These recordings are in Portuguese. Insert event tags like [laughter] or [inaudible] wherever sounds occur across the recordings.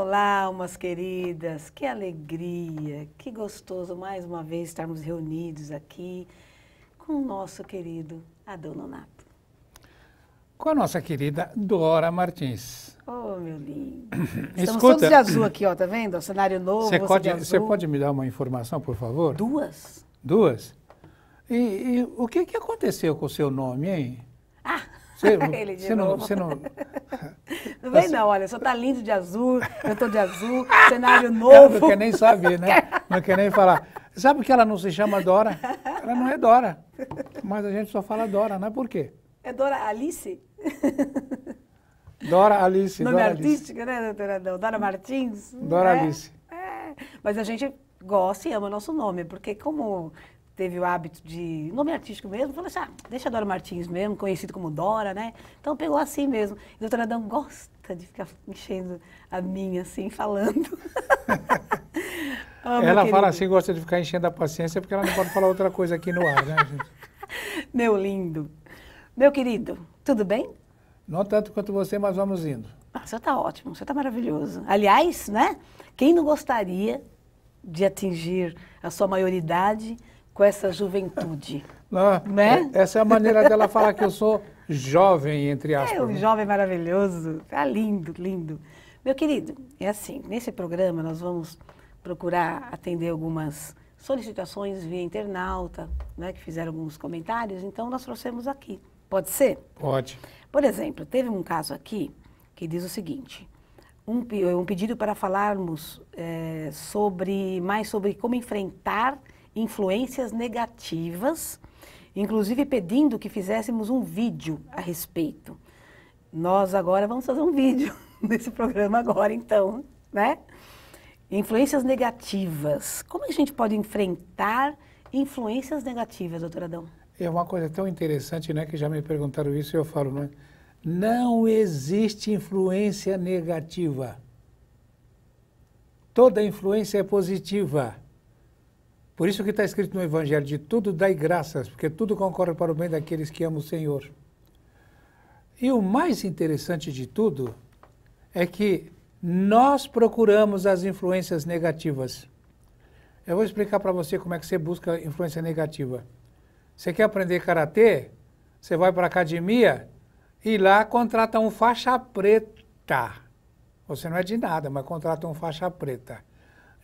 Olá, almas queridas, que alegria, que gostoso mais uma vez estarmos reunidos aqui com o nosso querido Adononato. Com a nossa querida Dora Martins. Oh, meu lindo. [coughs] Estamos Escuta, todos de azul aqui, ó, tá vendo? O cenário novo, você pode, Você pode me dar uma informação, por favor? Duas. Duas? E, e o que, que aconteceu com o seu nome, hein? Ah! Você, [laughs] Ele de você novo. Não, você não... [laughs] não vem tá não, olha, só tá lindo de azul, eu tô de azul, cenário novo. Não, não quer nem saber, né? [laughs] Não quer nem falar. Sabe que ela não se chama Dora? Ela não é Dora. Mas a gente só fala Dora, né? Por quê? É Dora Alice? Dora Alice. Nome Dora artístico, Alice. né, doutora? Dora Martins? Dora né? Alice. É. Mas a gente gosta e ama o nosso nome, porque como teve o hábito de. Nome artístico mesmo, falou assim: ah, deixa a Dora Martins mesmo, conhecido como Dora, né? Então pegou assim mesmo. E o doutor Adão gosta de ficar enchendo a minha, assim, falando. [laughs] ela fala assim, gosta de ficar enchendo a paciência porque ela não pode falar outra coisa aqui no ar, né, gente? [laughs] Meu lindo. Meu querido, tudo bem? Não tanto quanto você, mas vamos indo. Ah, você está ótimo, você está maravilhoso. Aliás, né? Quem não gostaria de atingir a sua maioridade com essa juventude. [laughs] Não, né? É, essa é a maneira dela falar que eu sou jovem, entre é, aspas. É um né? jovem maravilhoso. Tá lindo, lindo. Meu querido, é assim, nesse programa nós vamos procurar atender algumas solicitações via internauta, né, que fizeram alguns comentários, então nós trouxemos aqui. Pode ser? Pode. Por exemplo, teve um caso aqui que diz o seguinte, um, um pedido para falarmos é, sobre mais sobre como enfrentar influências negativas, inclusive pedindo que fizéssemos um vídeo a respeito. Nós agora vamos fazer um vídeo [laughs] nesse programa agora, então, né? Influências negativas. Como a gente pode enfrentar influências negativas, doutor Adão? É uma coisa tão interessante, né, que já me perguntaram isso e eu falo, né? Não existe influência negativa. Toda influência é positiva. Por isso que está escrito no Evangelho, de tudo dai graças, porque tudo concorre para o bem daqueles que amam o Senhor. E o mais interessante de tudo é que nós procuramos as influências negativas. Eu vou explicar para você como é que você busca influência negativa. Você quer aprender karatê? Você vai para a academia e lá contrata um faixa preta. Você não é de nada, mas contrata um faixa preta.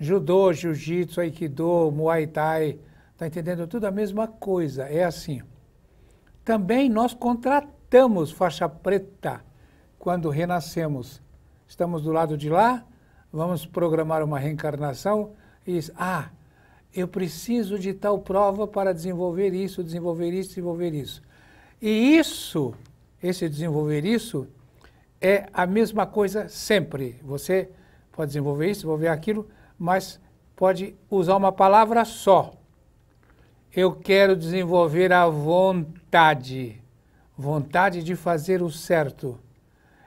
Judô, jiu-jitsu, aikido, muay thai, tá entendendo? Tudo a mesma coisa, é assim. Também nós contratamos faixa preta quando renascemos. Estamos do lado de lá, vamos programar uma reencarnação e diz, ah, eu preciso de tal prova para desenvolver isso, desenvolver isso, desenvolver isso. E isso, esse desenvolver isso, é a mesma coisa sempre. Você pode desenvolver isso, desenvolver aquilo, mas pode usar uma palavra só. Eu quero desenvolver a vontade, vontade de fazer o certo.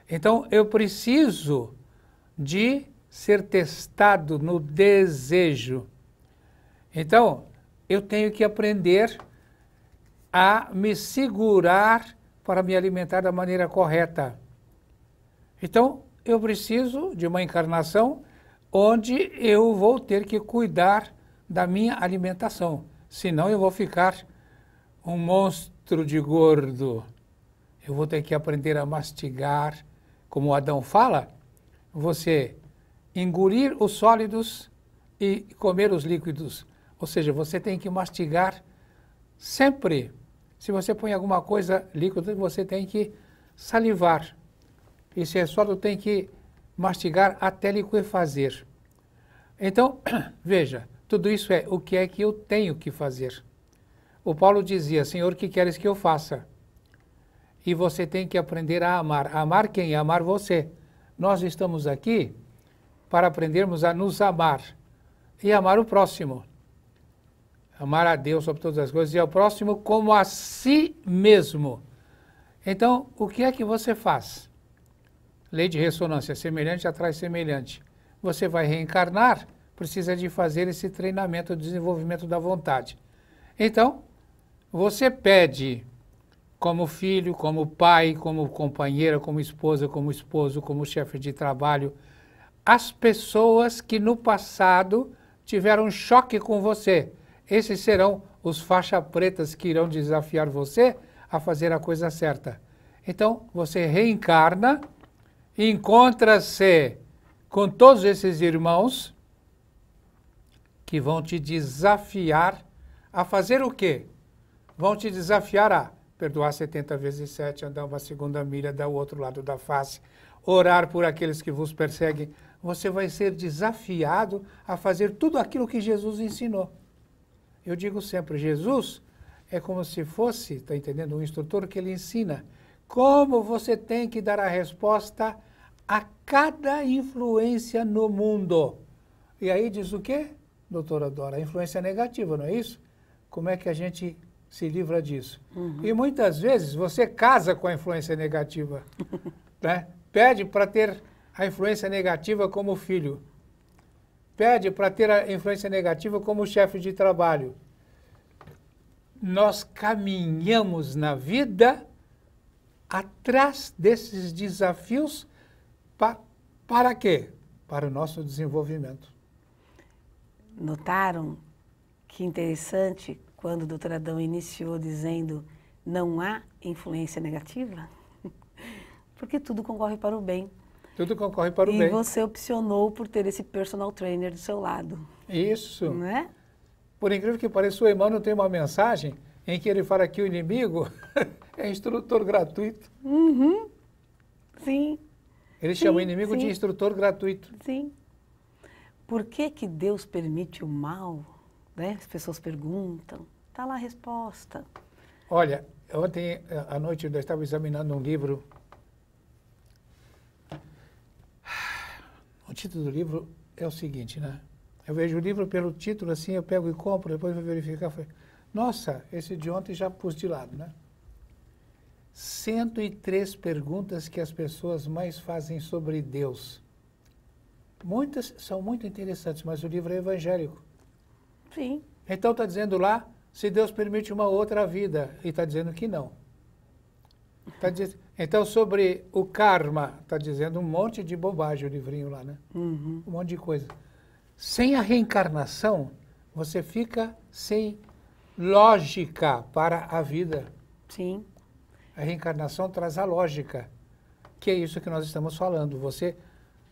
Então eu preciso de ser testado no desejo. Então eu tenho que aprender a me segurar para me alimentar da maneira correta. Então eu preciso de uma encarnação onde eu vou ter que cuidar da minha alimentação, senão eu vou ficar um monstro de gordo. Eu vou ter que aprender a mastigar, como Adão fala, você engolir os sólidos e comer os líquidos. Ou seja, você tem que mastigar sempre. Se você põe alguma coisa líquida, você tem que salivar. E se é sólido, tem que mastigar até liquefazer. Então, [clears throat] veja, tudo isso é o que é que eu tenho que fazer. O Paulo dizia: Senhor, o que queres que eu faça? E você tem que aprender a amar. Amar quem? Amar você. Nós estamos aqui para aprendermos a nos amar e amar o próximo. Amar a Deus sobre todas as coisas e ao próximo como a si mesmo. Então, o que é que você faz? Lei de ressonância, é semelhante atrai semelhante. Você vai reencarnar, precisa de fazer esse treinamento, o desenvolvimento da vontade. Então, você pede como filho, como pai, como companheira, como esposa, como esposo, como chefe de trabalho, as pessoas que no passado tiveram choque com você. Esses serão os faixa pretas que irão desafiar você a fazer a coisa certa. Então, você reencarna encontra-se com todos esses irmãos que vão te desafiar a fazer o quê? Vão te desafiar a perdoar 70 vezes 7, andar uma segunda milha, dar o outro lado da face, orar por aqueles que vos perseguem. Você vai ser desafiado a fazer tudo aquilo que Jesus ensinou. Eu digo sempre, Jesus é como se fosse, está entendendo, um instrutor que ele ensina como você tem que dar a resposta a cada influência no mundo. E aí diz o quê, doutora Dora? A influência negativa, não é isso? Como é que a gente se livra disso? Uhum. E muitas vezes você casa com a influência negativa, [laughs] né? Pede para ter a influência negativa como filho. Pede para ter a influência negativa como chefe de trabalho. Nós caminhamos na vida atrás desses desafios para para quê? Para o nosso desenvolvimento. Notaram que interessante quando o doutor Adão iniciou dizendo não há influência negativa? [laughs] Porque tudo concorre para o bem. Tudo concorre para o e bem. E você opcionou por ter esse personal trainer do seu lado. Isso. Não é? Por incrível que pareça, o Emmanuel tem uma mensagem em que ele fala que o inimigo [laughs] é instrutor gratuito. Uhum. Sim. Ele sim, chama o inimigo sim. de instrutor gratuito. Sim. Por que, que Deus permite o mal? Né? As pessoas perguntam. Está lá a resposta. Olha, ontem eh, à noite eu estava examinando um livro. O título do livro é o seguinte, né? Eu vejo o livro pelo título, assim, eu pego e compro, depois vou verificar. Falei, Nossa, esse de ontem já pus de lado, né? 103 perguntas que as pessoas mais fazem sobre Deus. Muitas são muito interessantes, mas o livro é evangélico. Sim. Então está dizendo lá se Deus permite uma outra vida, e está dizendo que não. Tá diz... Então, sobre o karma, está dizendo um monte de bobagem o livrinho lá, né? Uhum. Um monte de coisa. Sem a reencarnação, você fica sem lógica para a vida. Sim. A reencarnação traz a lógica, que é isso que nós estamos falando. Você,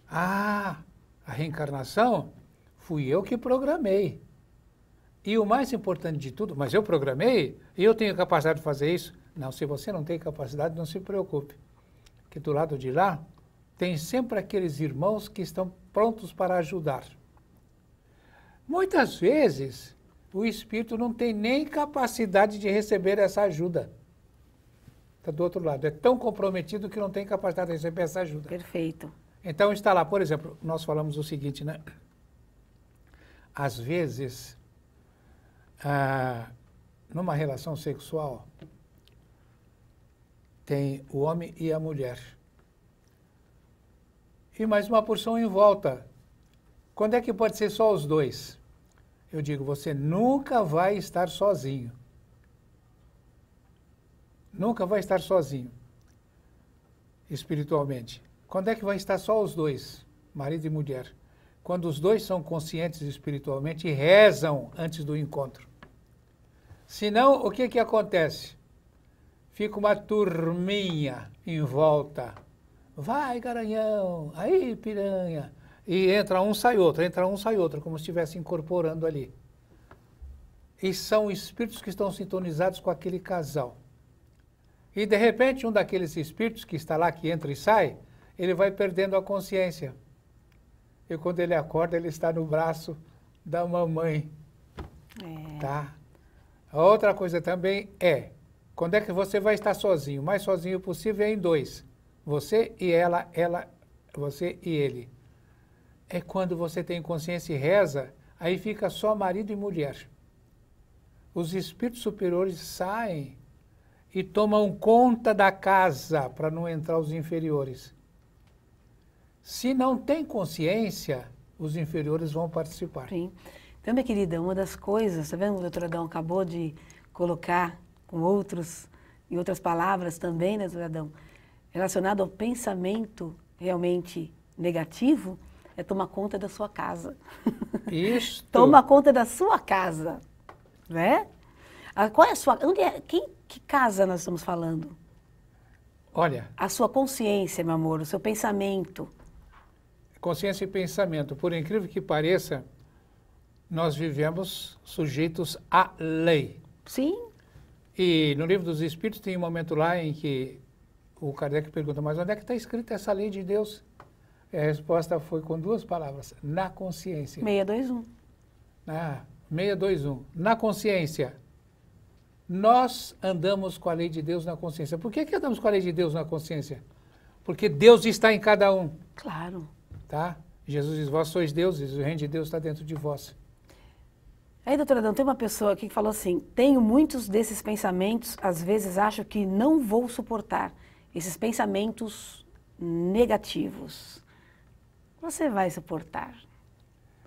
ah, a reencarnação fui eu que programei. E o mais importante de tudo, mas eu programei e eu tenho capacidade de fazer isso. Não, se você não tem capacidade, não se preocupe. Que do lado de lá tem sempre aqueles irmãos que estão prontos para ajudar. Muitas vezes o espírito não tem nem capacidade de receber essa ajuda está do outro lado. É tão comprometido que não tem capacidade de receber essa ajuda. Perfeito. Então está lá, por exemplo, nós falamos o seguinte, né? Às vezes, ah, numa relação sexual, tem o homem e a mulher. E mais uma porção em volta. Quando é que pode ser só os dois? Eu digo, você nunca vai estar sozinho nunca vai estar sozinho, espiritualmente. Quando é que vai estar só os dois, marido e mulher? Quando os dois são conscientes espiritualmente e rezam antes do encontro. Senão, o que, que acontece? Fica uma turminha em volta. Vai, garanhão! Aí, piranha! E entra um, sai outro, entra um, sai outro, como se estivesse incorporando ali. E são espíritos que estão sintonizados com aquele casal. E de repente um daqueles espíritos que está lá, que entra e sai, ele vai perdendo a consciência. E quando ele acorda, ele está no braço da mamãe. É. Tá? A outra coisa também é, quando é que você vai estar sozinho? Mais sozinho possível é em dois. Você e ela, ela, você e ele. É quando você tem consciência e reza, aí fica só marido e mulher. Os espíritos superiores saem e tomam conta da casa para não entrar os inferiores. Se não tem consciência, os inferiores vão participar. Sim. Então, minha querida, uma das coisas, tá vendo, o doutor Adão acabou de colocar com outros, e outras palavras também, né, doutor Adão, relacionado ao pensamento realmente negativo, é tomar conta da sua casa. [laughs] Isso. Toma conta da sua casa, né? Ah, qual é a sua, onde é, quem que casa nós estamos falando? Olha. A sua consciência, meu amor, o seu pensamento. Consciência e pensamento. Por incrível que pareça, nós vivemos sujeitos à lei. Sim. E no livro dos Espíritos tem um momento lá em que o Kardec pergunta, mas onde é que está escrita essa lei de Deus? E a resposta foi com duas palavras, na consciência. 621. Ah, 621. Na consciência. Nós andamos com a lei de Deus na consciência. Por que, que andamos com a lei de Deus na consciência? Porque Deus está em cada um. Claro. Tá? Jesus diz: Vós sois deuses, o reino de Deus está dentro de vós. Aí, doutora Adão, tem uma pessoa aqui que falou assim: tenho muitos desses pensamentos, às vezes acho que não vou suportar esses pensamentos negativos. Você vai suportar.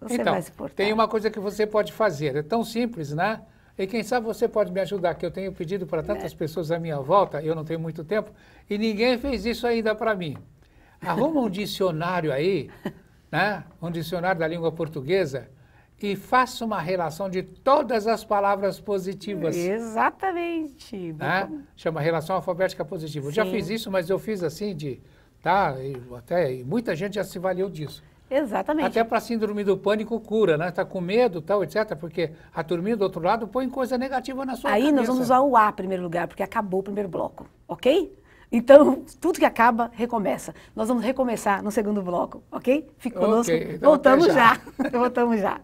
Você então, vai suportar. Tem uma coisa que você pode fazer, é tão simples, né? E quem sabe você pode me ajudar, que eu tenho pedido para tantas é. pessoas à minha volta, eu não tenho muito tempo, e ninguém fez isso ainda para mim. Arruma um dicionário aí, [laughs] né? um dicionário da língua portuguesa, e faça uma relação de todas as palavras positivas. Exatamente. Né? Chama relação alfabética positiva. Eu já fiz isso, mas eu fiz assim de, tá? E até e muita gente já se valeu disso. Exatamente. Até para síndrome do pânico cura, né? Está com medo, tal, etc. Porque a turminha do outro lado põe coisa negativa na sua Aí cabeça. nós vamos usar o A primeiro lugar, porque acabou o primeiro bloco, ok? Então, [laughs] tudo que acaba, recomeça. Nós vamos recomeçar no segundo bloco, ok? Fique conosco. Okay, então Voltamos já. já. [laughs] Voltamos já.